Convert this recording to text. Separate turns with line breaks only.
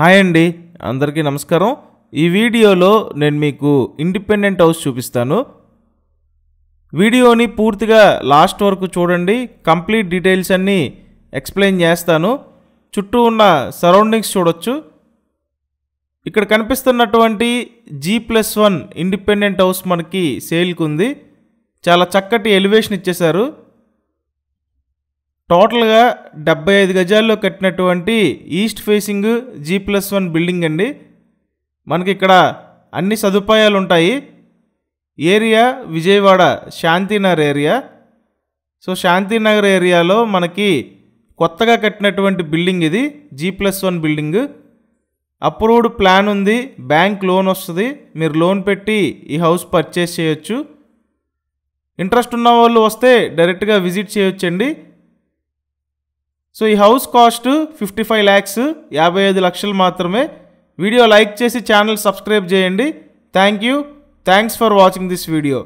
hi అండి అందరికీ నమస్కారం ఈ వీడియోలో నేను మీకు ఇండిపెండెంట్ హౌస్ చూపిస్తాను వీడియోని పూర్తిగా లాస్ట్ వరకు చూడండి కంప్లీట్ డీటెయిల్స్ అన్నీ ఎక్స్ప్లెయిన్ చేస్తాను చుట్టూ ఉన్న సరౌండింగ్స్ చూడొచ్చు ఇక్కడ కనిపిస్తున్నటువంటి G plus one independent house మనకి సేల్కి ఉంది చాలా చక్కటి ఎలివేషన్ ఇచ్చేశారు టోటల్గా డెబ్బై ఐదు గజాల్లో కట్టినటువంటి east facing G plus one building అండి మనకి ఇక్కడ అన్ని సదుపాయాలు ఉంటాయి area Vijayawada Shantinagar area so Shantinagar ఏరియాలో మనకి కొత్తగా కట్టినటువంటి బిల్డింగ్ ఇది G plus one building approved plan ఉంది బ్యాంక్ లోన్ వస్తుంది మీరు లోన్ పెట్టి ఈ హౌస్ పర్చేస్ చేయొచ్చు ఇంట్రెస్ట్ ఉన్న వాళ్ళు వస్తే డైరెక్ట్గా విజిట్ చేయొచ్చండి సో ఈ house cost fifty five lakhs యాభై ఐదు లక్షలు మాత్రమే వీడియో లైక్ చేసి ఛానల్ సబ్స్క్రైబ్ చేయండి thank you thanks for watching this video